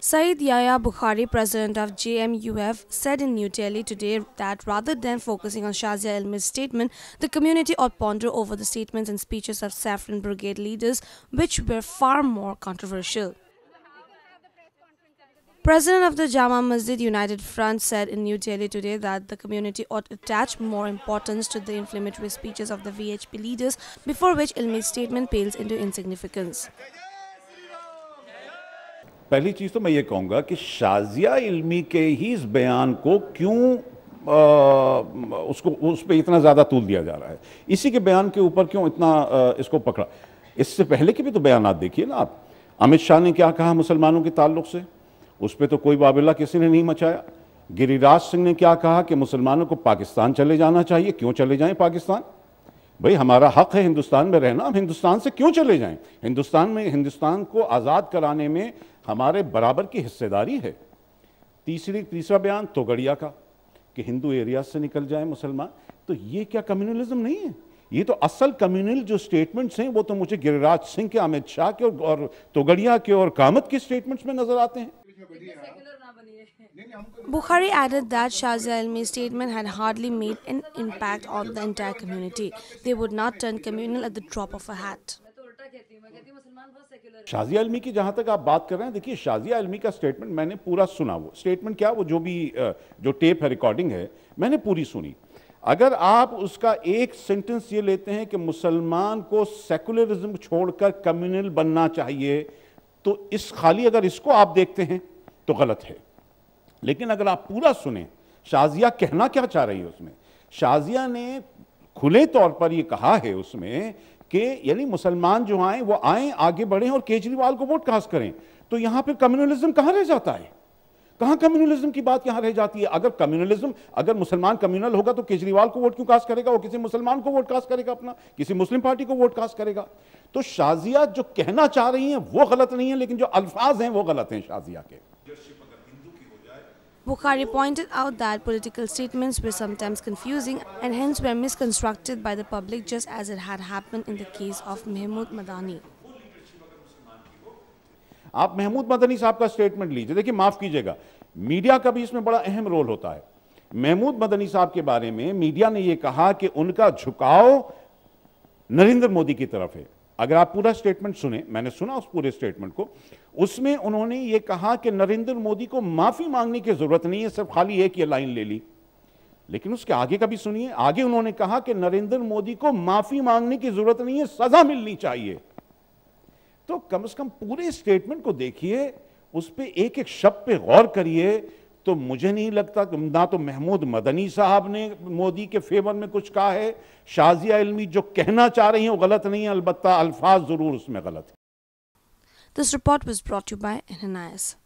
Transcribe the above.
Saeed Yaya Bukhari president of JMUF said in New Delhi today that rather than focusing on Shazia Elmi's statement the community ought ponder over the statements and speeches of Saffron brigade leaders which were far more controversial President of the Jama Masjid United Front said in New Delhi today that the community ought to attach more importance to the inflammatory speeches of the VHP leaders, before which Ilmi's statement pales into insignificance. पहली चीज़ तो मैं ये कहूँगा कि शाजिया इल्मी के ही इस बयान को क्यों आ, उसको उस पर इतना ज़्यादा तूल दिया जा रहा है इसी के बयान के ऊपर क्यों इतना आ, इसको पकड़ा इससे पहले के भी तो बयान देखिए ना आप अमित शाह ने क्या कहा मुसलमानों के ताल्लुक से उस पर तो कोई बाबिल्ला किसी ने नहीं मचाया गिरिराज सिंह ने क्या कहा कि मुसलमानों को पाकिस्तान चले जाना चाहिए क्यों चले जाएं पाकिस्तान भाई हमारा हक है हिंदुस्तान में रहना हम हिंदुस्तान से क्यों चले जाएं हिंदुस्तान में हिंदुस्तान को आज़ाद कराने में हमारे बराबर की हिस्सेदारी है तीसरी तीसरा बयान तोगड़िया का कि हिंदू एरिया से निकल जाए मुसलमान तो ये क्या कम्युनलिज्म नहीं है ये तो असल कम्युनल जो स्टेटमेंट्स हैं वो तो मुझे गिरिराज सिंह के अमित शाह के और तोगड़िया के और कामत के स्टेटमेंट्स में नज़र आते हैं तो- Bukhari added that Shahzia Ilmi's statement had hardly made an impact on the entire community. They would not turn communal at the drop of a hat. Shazia तो अलमी की जहां तक आप बात कर रहे हैं देखिए शाजिया अलमी का स्टेटमेंट मैंने पूरा सुना वो स्टेटमेंट क्या वो जो भी जो टेप है रिकॉर्डिंग है मैंने पूरी सुनी अगर आप उसका एक सेंटेंस ये लेते हैं कि मुसलमान को सेकुलरिज्म छोड़कर कम्युनल बनना चाहिए तो इस खाली अगर इसको आप देखते हैं तो गलत है लेकिन अगर आप पूरा सुने शाजिया कहना क्या चाह रही है उसमें शाजिया ने खुले तौर पर यह कहा है उसमें कि यानी मुसलमान जो आए वो आए आगे बढ़े और केजरीवाल को वोट कास्ट करें तो यहां पर कम्युनलिज्म कहां रह जाता है कहां कम्युनलिज्म की बात यहां रह जाती है अगर कम्युनलिज्म अगर मुसलमान कम्युनल होगा तो केजरीवाल को वोट क्यों कास्ट करेगा वो किसी मुसलमान को वोट कास्ट करेगा अपना किसी मुस्लिम पार्टी को वोट कास्ट करेगा तो शाजिया जो कहना चाह रही हैं वो गलत नहीं है लेकिन जो अल्फाज हैं वो गलत हैं शाजिया के Bukhari pointed out that political statements were sometimes confusing and hence were misconstructed by the public just as it had happened in the case of Mehmood Madani. आप महमूद मदनी साहब का स्टेटमेंट लीजिए देखिए माफ़ कीजिएगा मीडिया का भी इसमें बड़ा अहम रोल होता है महमूद मदनी साहब के बारे में मीडिया ने यह कहा कि उनका झुकाव नरेंद्र मोदी की तरफ है अगर आप पूरा स्टेटमेंट सुने मैंने सुना उस पूरे स्टेटमेंट को उसमें उन्होंने ये कहा कि नरेंद्र मोदी को माफ़ी मांगने की ज़रूरत नहीं है सिर्फ खाली एक ये लाइन ले ली लेकिन उसके आगे का भी सुनिए आगे उन्होंने कहा कि नरेंद्र मोदी को माफ़ी मांगने की ज़रूरत नहीं है सज़ा मिलनी चाहिए तो कम से कम पूरे स्टेटमेंट को देखिए उस पर एक एक शब्द पे गौर करिए तो मुझे नहीं लगता कि ना तो महमूद मदनी साहब ने मोदी के फेवर में कुछ कहा है शाजिया इलमी जो कहना चाह रही हैं वो गलत नहीं है अलबत्ता अल्फाज ज़रूर उसमें गलत है this report was brought you by एनायस